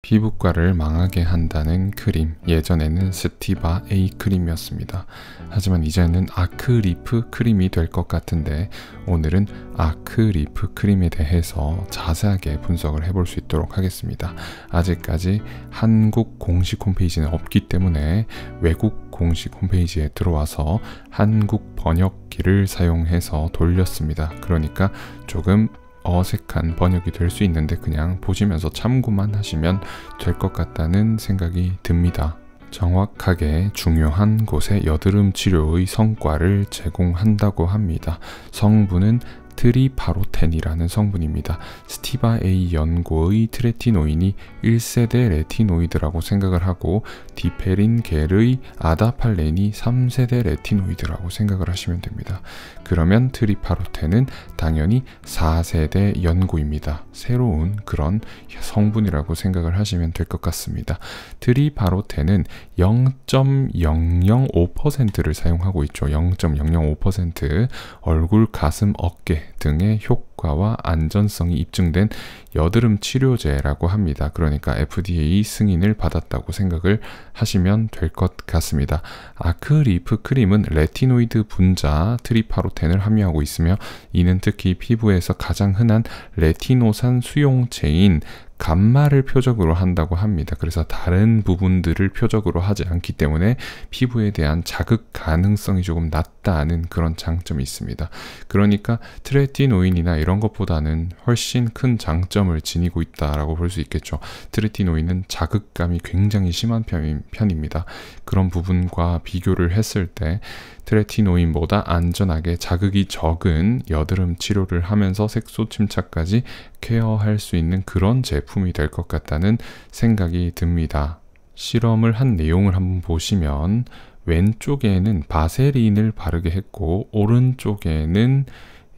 피부과를 망하게 한다는 크림 예전에는 스티바 A 크림이었습니다. 하지만 이제는 아크리프 크림이 될 것 같은데 오늘은 아크리프 크림에 대해서 자세하게 분석을 해볼 수 있도록 하겠습니다. 아직까지 한국 공식 홈페이지는 없기 때문에 외국 공식 홈페이지에 들어와서 한국 번역기를 사용해서 돌렸습니다. 그러니까 조금 어색한 번역이 될 수 있는데 그냥 보시면서 참고만 하시면 될 것 같다는 생각이 듭니다. 정확하게 중요한 곳에 여드름 치료의 성과를 제공한다고 합니다. 성분은 트리파로텐이라는 성분입니다. 스티바 A 연구의 트레티노인이 1세대 레티노이드라고 생각을 하고 디페린 겔의 아다팔렌이 3세대 레티노이드라고 생각을 하시면 됩니다. 그러면 트리파로텐은 당연히 4세대 연구입니다. 새로운 그런 성분이라고 생각을 하시면 될 것 같습니다. 트리파로텐은 0.005%를 사용하고 있죠. 0.005% 얼굴, 가슴, 어깨 등의 효과와 안전성이 입증된 여드름 치료제라고 합니다. 그러니까 FDA 승인을 받았다고 생각을 하시면 될 것 같습니다. 아크리프 그 크림은 레티노이드 분자 트리파로텐을 함유하고 있으며 이는 특히 피부에서 가장 흔한 레티노산 수용체인 감마를 표적으로 한다고 합니다. 그래서 다른 부분들을 표적으로 하지 않기 때문에 피부에 대한 자극 가능성이 조금 낮다는 그런 장점이 있습니다. 그러니까 트레티노인이나 이런 것보다는 훨씬 큰 장점을 지니고 있다라고 볼 수 있겠죠. 트레티노인은 자극감이 굉장히 심한 편입니다. 그런 부분과 비교를 했을 때 트레티노인보다 안전하게 자극이 적은 여드름 치료를 하면서 색소 침착까지 케어할 수 있는 그런 제품이 될 것 같다는 생각이 듭니다. 실험을 한 내용을 한번 보시면 왼쪽에는 바세린을 바르게 했고 오른쪽에는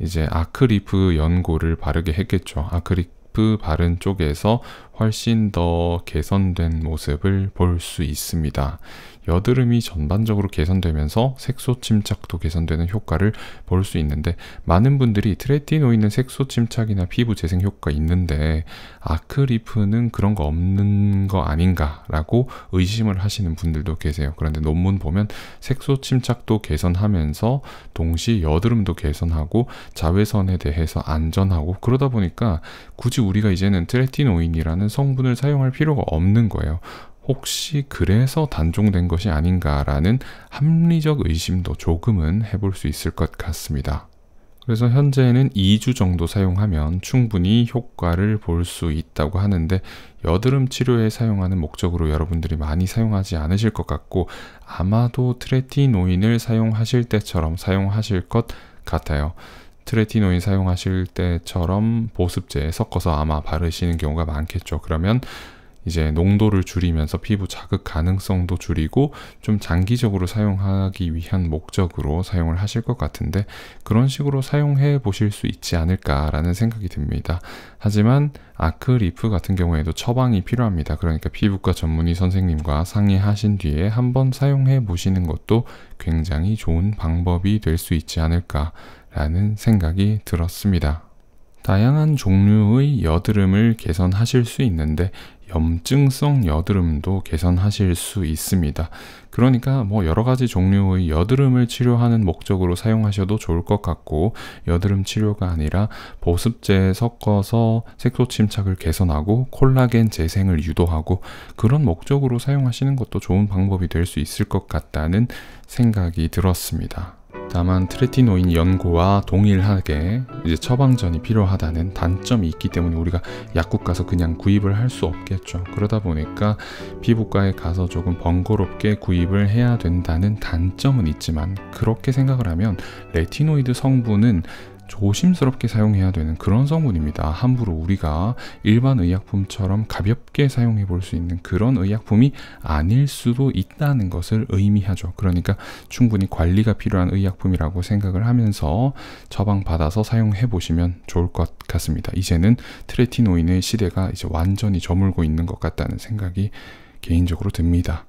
이제 아크리프 연고를 바르게 했겠죠. 아크리, 셀프 그 바른 쪽에서 훨씬 더 개선된 모습을 볼 수 있습니다. 여드름이 전반적으로 개선되면서 색소 침착도 개선되는 효과를 볼 수 있는데 많은 분들이 트레티노이는 색소 침착이나 피부 재생 효과 있는데 아크리프는 그런 거 없는 거 아닌가라고 의심을 하시는 분들도 계세요. 그런데 논문 보면 색소 침착도 개선하면서 동시 여드름도 개선하고 자외선에 대해서 안전하고 그러다 보니까 굳이 우리가 이제는 트레티노인이라는 성분을 사용할 필요가 없는 거예요. 혹시 그래서 단종된 것이 아닌가라는 합리적 의심도 조금은 해볼 수 있을 것 같습니다. 그래서 현재는 2주 정도 사용하면 충분히 효과를 볼 수 있다고 하는데 여드름 치료에 사용하는 목적으로 여러분들이 많이 사용하지 않으실 것 같고 아마도 트레티노인을 사용하실 때처럼 사용하실 것 같아요. 트레티노인 사용하실 때처럼 보습제 섞어서 아마 바르시는 경우가 많겠죠. 그러면 이제 농도를 줄이면서 피부 자극 가능성도 줄이고 좀 장기적으로 사용하기 위한 목적으로 사용을 하실 것 같은데 그런 식으로 사용해 보실 수 있지 않을까라는 생각이 듭니다. 하지만 아크리프 같은 경우에도 처방이 필요합니다. 그러니까 피부과 전문의 선생님과 상의하신 뒤에 한번 사용해 보시는 것도 굉장히 좋은 방법이 될 수 있지 않을까 라는 생각이 들었습니다. 다양한 종류의 여드름을 개선하실 수 있는데 염증성 여드름도 개선하실 수 있습니다. 그러니까 뭐 여러 가지 종류의 여드름을 치료하는 목적으로 사용하셔도 좋을 것 같고 여드름 치료가 아니라 보습제 섞어서 색소 침착을 개선하고 콜라겐 재생을 유도하고 그런 목적으로 사용하시는 것도 좋은 방법이 될 수 있을 것 같다는 생각이 들었습니다. 다만 트레티노인 연고와 동일하게 이제 처방전이 필요하다는 단점이 있기 때문에 우리가 약국 가서 그냥 구입을 할 수 없겠죠. 그러다 보니까 피부과에 가서 조금 번거롭게 구입을 해야 된다는 단점은 있지만 그렇게 생각을 하면 레티노이드 성분은 조심스럽게 사용해야 되는 그런 성분입니다. 함부로 우리가 일반 의약품처럼 가볍게 사용해 볼 수 있는 그런 의약품이 아닐 수도 있다는 것을 의미하죠. 그러니까 충분히 관리가 필요한 의약품이라고 생각을 하면서 처방받아서 사용해 보시면 좋을 것 같습니다. 이제는 트레티노인의 시대가 이제 완전히 저물고 있는 것 같다는 생각이 개인적으로 듭니다.